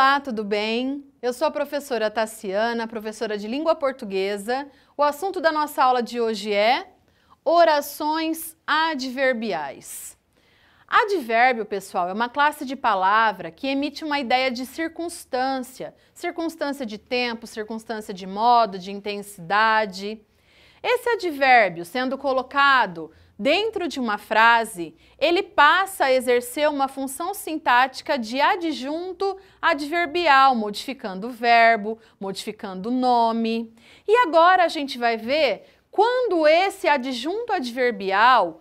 Olá, tudo bem? Eu sou a professora Tassiana, professora de língua portuguesa. O assunto da nossa aula de hoje é orações adverbiais. Advérbio, pessoal, é uma classe de palavra que emite uma ideia de circunstância, circunstância de tempo, circunstância de modo, de intensidade. Esse advérbio sendo colocado Dentro de uma frase, ele passa a exercer uma função sintática de adjunto adverbial, modificando o verbo, modificando o nome. E agora a gente vai ver quando esse adjunto adverbial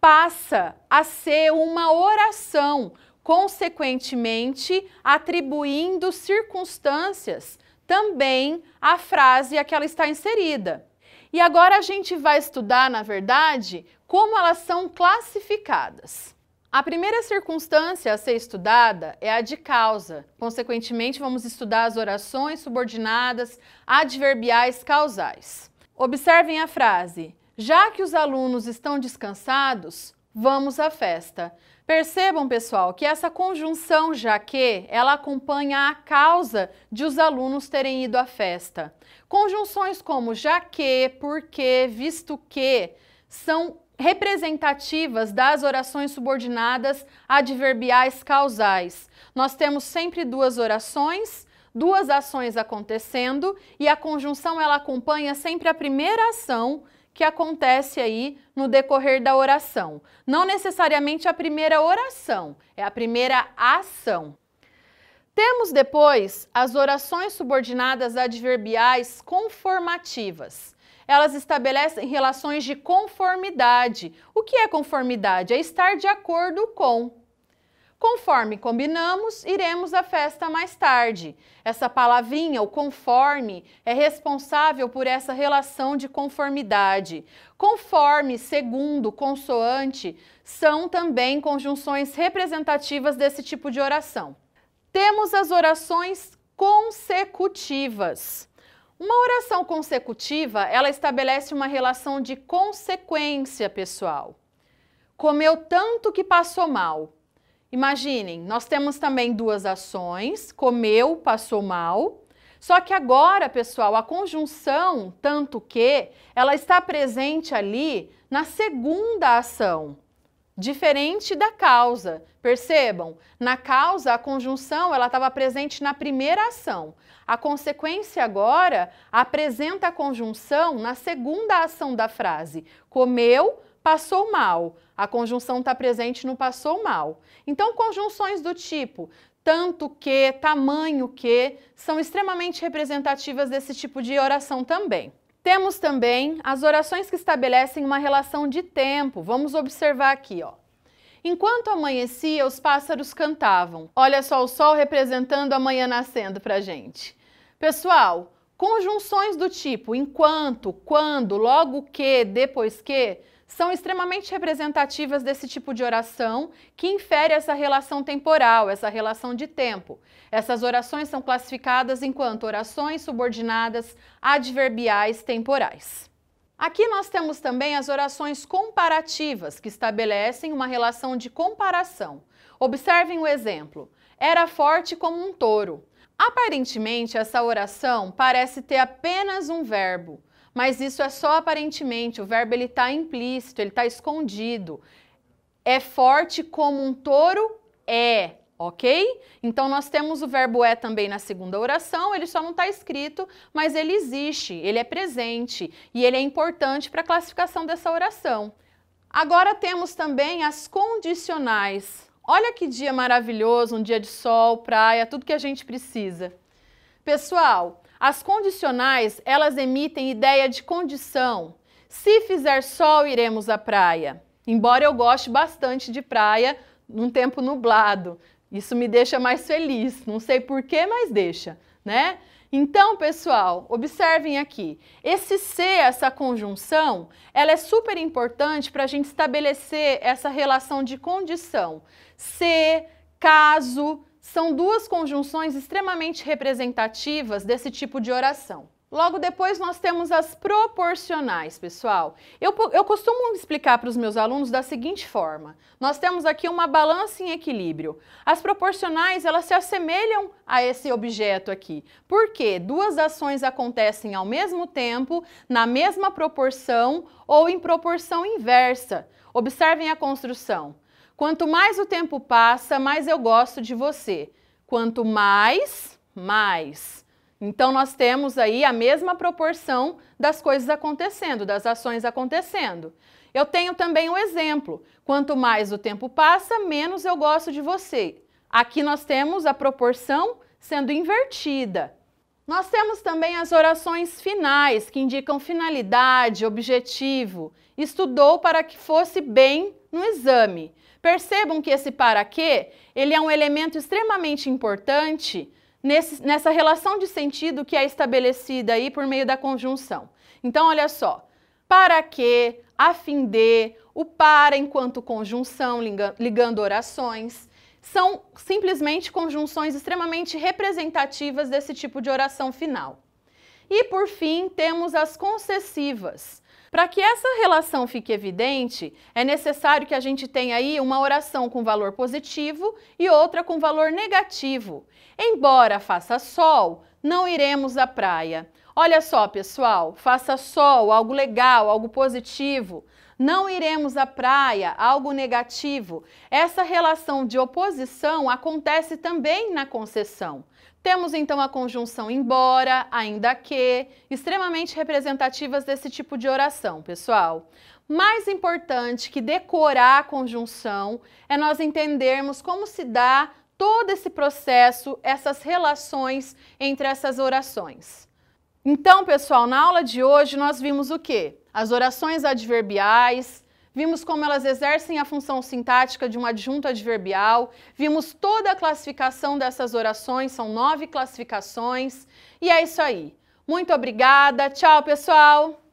passa a ser uma oração, consequentemente atribuindo circunstâncias também à frase a que ela está inserida. E agora a gente vai estudar, na verdade, como elas são classificadas. A primeira circunstância a ser estudada é a de causa. Consequentemente, vamos estudar as orações subordinadas adverbiais causais. Observem a frase: já que os alunos estão descansados, vamos à festa. Percebam, pessoal, que essa conjunção já que, ela acompanha a causa de os alunos terem ido à festa. Conjunções como já que, porque, visto que, são representativas das orações subordinadas adverbiais causais. Nós temos sempre duas orações, duas ações acontecendo e a conjunção ela acompanha sempre a primeira ação que acontece aí no decorrer da oração. Não necessariamente a primeira oração, é a primeira ação. Temos depois as orações subordinadas adverbiais conformativas. Elas estabelecem relações de conformidade. O que é conformidade? É estar de acordo com. Conforme combinamos, iremos à festa mais tarde. Essa palavrinha, o conforme, é responsável por essa relação de conformidade. Conforme, segundo, consoante são também conjunções representativas desse tipo de oração. Temos as orações consecutivas. Uma oração consecutiva, ela estabelece uma relação de consequência, pessoal. Comeu tanto que passou mal Imaginem, nós temos também duas ações, comeu, passou mal. Só que agora, pessoal, a conjunção tanto que, ela está presente ali na segunda ação, diferente da causa. Percebam, na causa a conjunção ela estava presente na primeira ação. A consequência agora apresenta a conjunção na segunda ação da frase. Comeu, passou mal. A conjunção está presente no passou mal. Então, conjunções do tipo tanto que, tamanho que, são extremamente representativas desse tipo de oração também. Temos também as orações que estabelecem uma relação de tempo. Vamos observar aqui, ó. Enquanto amanhecia, os pássaros cantavam. Olha só o sol representando a manhã nascendo pra gente. Pessoal, conjunções do tipo enquanto, quando, logo que, depois que, são extremamente representativas desse tipo de oração que infere essa relação temporal, essa relação de tempo. Essas orações são classificadas enquanto orações subordinadas, adverbiais, temporais. Aqui nós temos também as orações comparativas, que estabelecem uma relação de comparação. Observem o exemplo: era forte como um touro. Aparentemente, essa oração parece ter apenas um verbo, mas isso é só aparentemente, o verbo ele está implícito, ele está escondido. É forte como um touro? É, ok? Então nós temos o verbo é também na segunda oração, ele só não está escrito, mas ele existe, ele é presente e ele é importante para a classificação dessa oração. Agora temos também as condicionais. Olha que dia maravilhoso, um dia de sol, praia, tudo que a gente precisa. Pessoal, as condicionais, elas emitem ideia de condição. Se fizer sol, iremos à praia. Embora eu goste bastante de praia num tempo nublado. Isso me deixa mais feliz. Não sei porquê, mas deixa, né? Então, pessoal, observem aqui. Esse ser, essa conjunção, ela é super importante para a gente estabelecer essa relação de condição. Ser, caso, são duas conjunções extremamente representativas desse tipo de oração. Logo depois nós temos as proporcionais, pessoal. Eu, eu costumo explicar para os meus alunos da seguinte forma. Nós temos aqui uma balança em equilíbrio. As proporcionais, elas se assemelham a esse objeto aqui. Porque duas ações acontecem ao mesmo tempo, na mesma proporção ou em proporção inversa. Observem a construção. Quanto mais o tempo passa, mais eu gosto de você. Quanto mais, mais. Então nós temos aí a mesma proporção das coisas acontecendo, das ações acontecendo. Eu tenho também um exemplo. Quanto mais o tempo passa, menos eu gosto de você. Aqui nós temos a proporção sendo invertida. Nós temos também as orações finais, que indicam finalidade, objetivo. Estudou para que fosse bem no exame. Percebam que esse para quê, ele é um elemento extremamente importante nesse, nessa relação de sentido que é estabelecida aí por meio da conjunção. Então, olha só, para que, a fim de, o para enquanto conjunção, ligando orações, são simplesmente conjunções extremamente representativas desse tipo de oração final. E por fim, temos as concessivas. Para que essa relação fique evidente, é necessário que a gente tenha aí uma oração com valor positivo e outra com valor negativo. Embora faça sol, não iremos à praia. Olha só, pessoal, faça sol, algo legal, algo positivo. Não iremos à praia, algo negativo. Essa relação de oposição acontece também na concessão. Temos então a conjunção embora, ainda que, extremamente representativas desse tipo de oração, pessoal. Mais importante que decorar a conjunção é nós entendermos como se dá todo esse processo, essas relações entre essas orações. Então, pessoal, na aula de hoje nós vimos o quê? As orações adverbiais, vimos como elas exercem a função sintática de um adjunto adverbial, vimos toda a classificação dessas orações, são nove classificações, e é isso aí. Muito obrigada, tchau, pessoal!